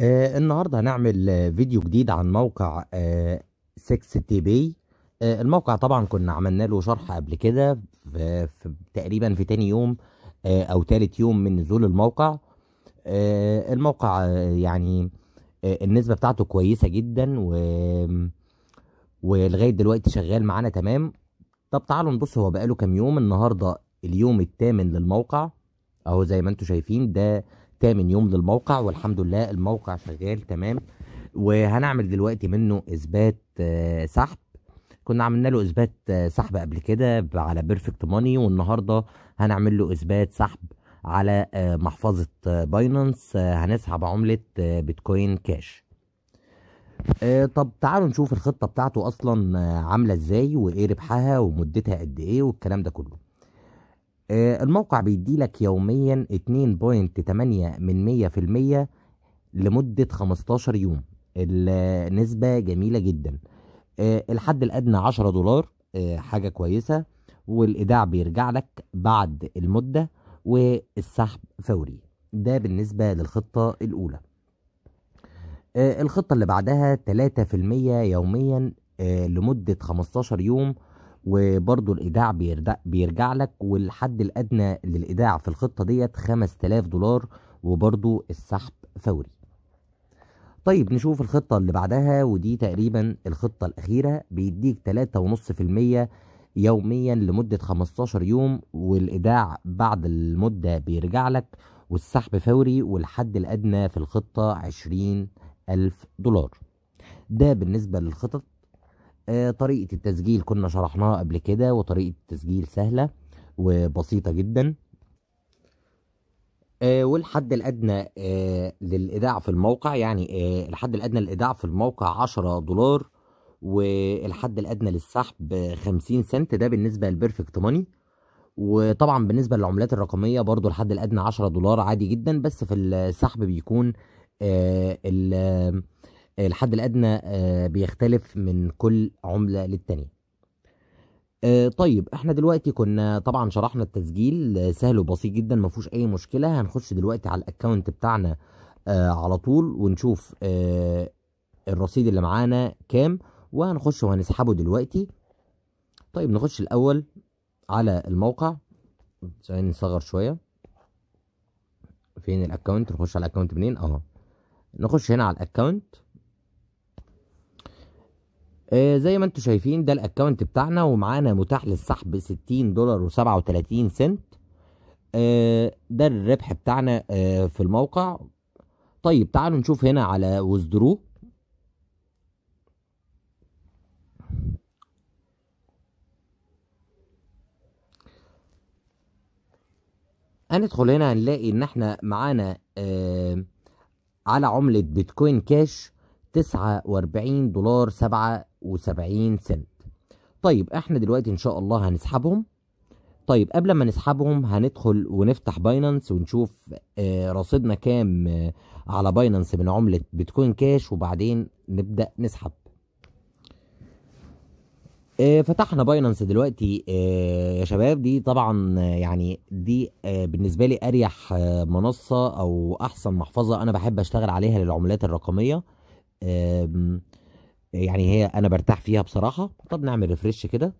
آه النهاردة هنعمل فيديو جديد عن موقع آه 6 تي بي آه الموقع طبعا كنا عملنا له شرح قبل كده في تقريبا في تاني يوم آه او تالت يوم من نزول الموقع آه الموقع آه يعني آه النسبة بتاعته كويسة جدا و ولغاية دلوقتي شغال معانا تمام طب تعالوا نبص هو بقاله كام يوم النهاردة اليوم الثامن للموقع اهو زي ما انتم شايفين ده تامن يوم للموقع والحمد لله الموقع شغال تمام وهنعمل دلوقتي منه اثبات آه، سحب كنا عملنا له اثبات آه، سحب قبل كده على بيرفكت ماني والنهارده هنعمل له اثبات سحب على آه، محفظه باينانس هنسحب عمله بيتكوين كاش طب تعالوا نشوف الخطه بتاعته اصلا عامله ازاي وايه ربحها ومدتها قد ايه والكلام ده كله آه، الموقع بيديلك يوميا 2.8 من 100% لمدة 15 يوم النسبة جميلة جدا آه، الحد الأدنى 10 دولار آه، حاجة كويسة والإيداع بيرجع لك بعد المدة والسحب فوري ده بالنسبة للخطة الأولى الخطة اللي بعدها 3% يوميا لمدة 15 يوم وبرضو الايداع بيرجع, بيرجع لك والحد الادنى للايداع في الخطه ديت 5000 دولار وبرضو السحب فوري طيب نشوف الخطة اللي بعدها ودي تقريبا الخطة الأخيرة بيديك تلاتة ونص في المية يوميا لمدة 15 يوم والإيداع بعد المدة بيرجع لك والسحب فوري والحد الأدنى في الخطة عشرين ألف دولار ده بالنسبة للخطط آه، طريقة التسجيل كنا شرحناها قبل كده وطريقة التسجيل سهلة وبسيطة جدا آه، والحد الأدنى آه، للإيداع في الموقع يعني الحد الأدنى للإيداع في الموقع 10 دولار والحد الأدنى للسحب 50 سنت ده بالنسبة للبيرفكت ماني وطبعا بالنسبة للعملات الرقمية برضو الحد الأدنى 10 دولار عادي جدا بس في السحب بيكون آه الحد الأدنى آه، بيختلف من كل عملة للتانية آه، طيب احنا دلوقتي كنا طبعا شرحنا التسجيل سهل وبسيط جدا ما فيهوش اي مشكله هنخش دلوقتي على الاكونت بتاعنا آه، على طول ونشوف الرصيد اللي معانا كام وهنخش وهنسحبه دلوقتي طيب نخش الاول على الموقع عشان نصغر شويه فين الاكونت نخش على الاكونت منين اهو نخش هنا على الاكونت آه زي ما انتم شايفين ده الاكونت بتاعنا ومعانا متاح للسحب 60 دولار و37 سنت آه ده الربح بتاعنا آه في الموقع طيب تعالوا نشوف هنا على وزدرو هندخل هنا هنلاقي ان احنا معانا آه على عملة بيتكوين كاش تسعة واربعين دولار سبعة وسبعين سنت طيب احنا دلوقتي ان شاء الله هنسحبهم طيب قبل ما نسحبهم هندخل ونفتح بايننس ونشوف آه، رصيدنا كام آه، على بايننس من عملة بيتكوين كاش وبعدين نبدأ نسحب آه، فتحنا بايننس دلوقتي يا شباب دي طبعا يعني دي بالنسبة لي أريح منصة أو أحسن محفظة أنا بحب أشتغل عليها للعملات الرقمية يعني هي انا برتاح فيها بصراحه طب نعمل ريفرش كده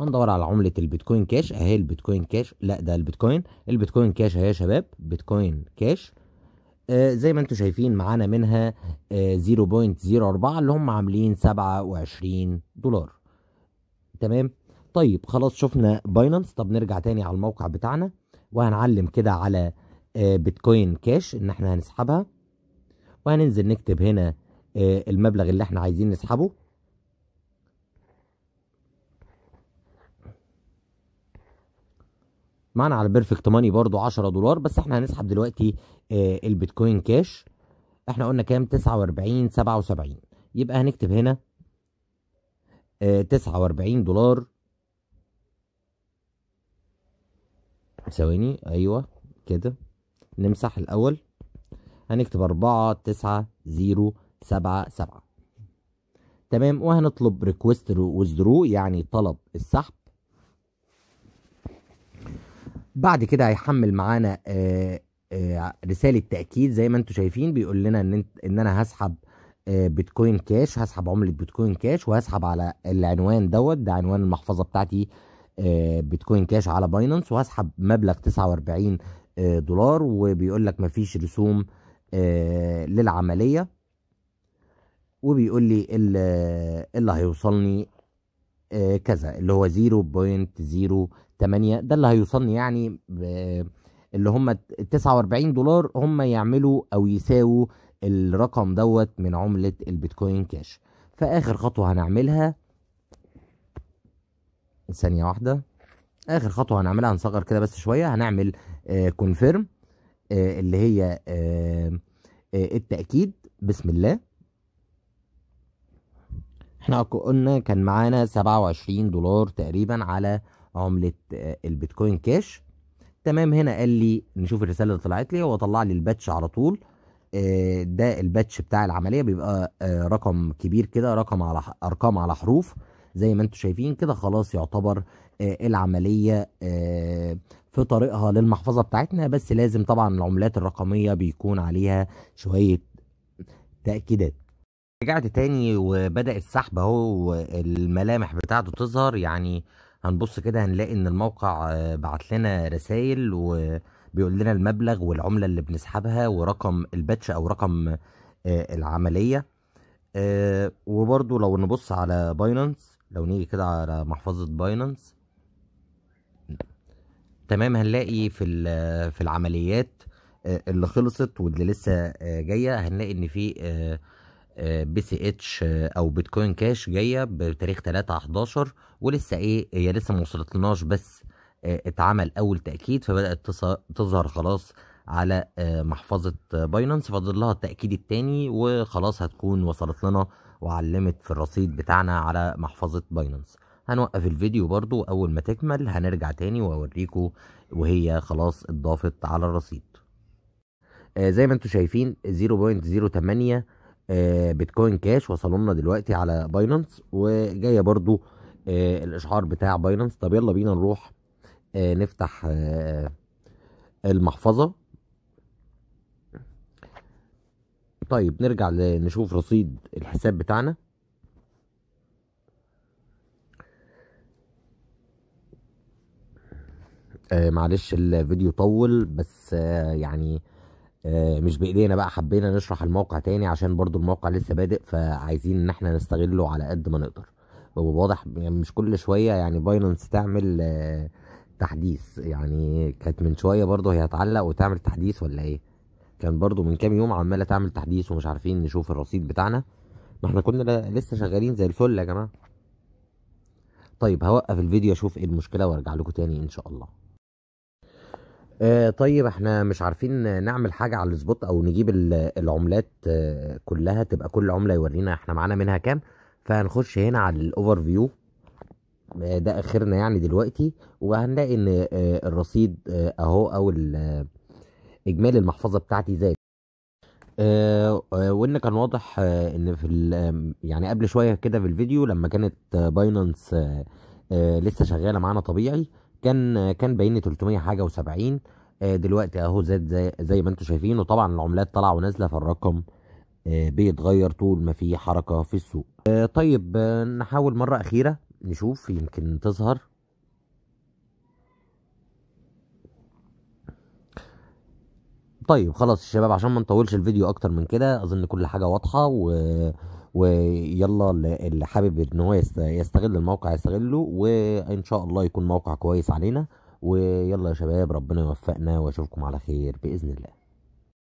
هندور على عمله البيتكوين كاش اهي البيتكوين كاش لا ده البيتكوين البيتكوين كاش اهي يا شباب بيتكوين كاش آه زي ما انتم شايفين معانا منها آه 0.04 اللي هم عاملين 27 دولار تمام طيب خلاص شفنا باينانس طب نرجع تاني على الموقع بتاعنا وهنعلم كده على آه بيتكوين كاش ان احنا هنسحبها وهننزل نكتب هنا آه، المبلغ اللي احنا عايزين نسحبه معانا على بيرفكت ماني برضو 10 دولار بس احنا هنسحب دلوقتي آه، البيتكوين كاش احنا قلنا كام 49 77 يبقى هنكتب هنا 49 آه، دولار ثواني ايوه كده نمسح الاول هنكتب أربعة تسعة زيرو سبعة سبعة تمام وهنطلب ريكوست وذرو يعني طلب السحب بعد كده هيحمل معانا آه، آه، رسالة تأكيد زي ما انتم شايفين بيقول لنا ان, ان انا هسحب آه، بيتكوين كاش هسحب عملة بيتكوين كاش وهسحب على العنوان دوت ده عنوان المحفظة بتاعتي بيتكوين كاش على باينانس وهسحب مبلغ 49 دولار وبيقول لك مفيش رسوم آه، للعملية وبيقول لي اللي هيوصلني آه، كذا اللي هو 0.08 ده اللي هيوصلني يعني اللي هم 49 دولار هم يعملوا او يساووا الرقم دوت من عملة البيتكوين كاش فاخر خطوة هنعملها ثانية واحدة اخر خطوة هنعملها هنصغر كده بس شوية هنعمل كونفيرم آه، آه، اللي هي آه، آه، التأكيد بسم الله احنا قلنا كان معانا 27 دولار تقريبا على عملة البيتكوين كاش تمام هنا قال لي نشوف الرسالة اللي طلعت لي هو طلع لي الباتش على طول ده الباتش بتاع العملية بيبقى رقم كبير كده رقم على أرقام على حروف زي ما انتم شايفين كده خلاص يعتبر آه، العملية آه، في طريقها للمحفظة بتاعتنا بس لازم طبعا العملات الرقمية بيكون عليها شوية تأكيدات رجعت تاني وبدأ السحب اهو الملامح بتاعته تظهر يعني هنبص كده هنلاقي ان الموقع آه، بعت لنا رسائل وبيقول لنا المبلغ والعملة اللي بنسحبها ورقم الباتش او رقم العملية وبرضو لو نبص على باينانس لو نيجي كده على محفظة باينانس تمام هنلاقي في في العمليات آه، اللي خلصت واللي لسه آه، جايه هنلاقي ان في آه، بي سي اتش او بيتكوين كاش جايه بتاريخ 3 11 ولسه ايه هي لسه ما وصلتلناش بس اتعمل اول تاكيد فبدات تظهر خلاص على محفظه باينانس فاضل لها التاكيد الثاني وخلاص هتكون وصلت لنا وعلمت في الرصيد بتاعنا على محفظة بايننس هنوقف الفيديو برضو أول ما تكمل هنرجع تاني وأوريكم وهي خلاص اتضافت على الرصيد آه زي ما انتم شايفين 0.08 آه بيتكوين كاش وصلوا لنا دلوقتي على باينانس وجايه برضو آه الاشعار بتاع باينانس طب يلا بينا نروح آه، نفتح آه، المحفظه طيب نرجع نشوف رصيد الحساب بتاعنا آه معلش الفيديو طول بس آه يعني آه مش بايدينا بقى حبينا نشرح الموقع تاني عشان برضو الموقع لسه بادئ فعايزين ان احنا نستغله على قد ما نقدر بيبقى واضح يعني مش كل شويه يعني باينانس تعمل آه تحديث يعني كانت من شويه برضو هي هتعلق وتعمل تحديث ولا ايه كان برضو من كام يوم عماله تعمل تحديث ومش عارفين نشوف الرصيد بتاعنا ما احنا كنا لسه شغالين زي الفل يا جماعه طيب هوقف الفيديو اشوف ايه المشكله وارجع لكم تاني ان شاء الله آه طيب احنا مش عارفين نعمل حاجه على السبوت او نجيب العملات آه كلها تبقى كل عمله يورينا احنا معانا منها كام فهنخش هنا على الاوفر فيو آه، ده اخرنا يعني دلوقتي وهنلاقي ان آه، الرصيد آه، اهو او اجمالي المحفظه بتاعتي زاد آه, آه، وان كان واضح آه، ان في يعني قبل شويه كده في الفيديو لما كانت باينانس آه،, آه لسه شغاله معانا طبيعي كان كان باين 300 حاجه و70 دلوقتي اهو زاد زي, زي ما انتم شايفين وطبعا العملات طالعه ونازله فالرقم بيتغير طول ما في حركه في السوق طيب نحاول مره اخيره نشوف يمكن تظهر طيب خلاص الشباب شباب عشان ما نطولش الفيديو اكتر من كده اظن كل حاجه واضحه و... ويلا اللي حابب ان هو يستغل الموقع يستغله وان شاء الله يكون موقع كويس علينا ويلا يا شباب ربنا يوفقنا واشوفكم على خير باذن الله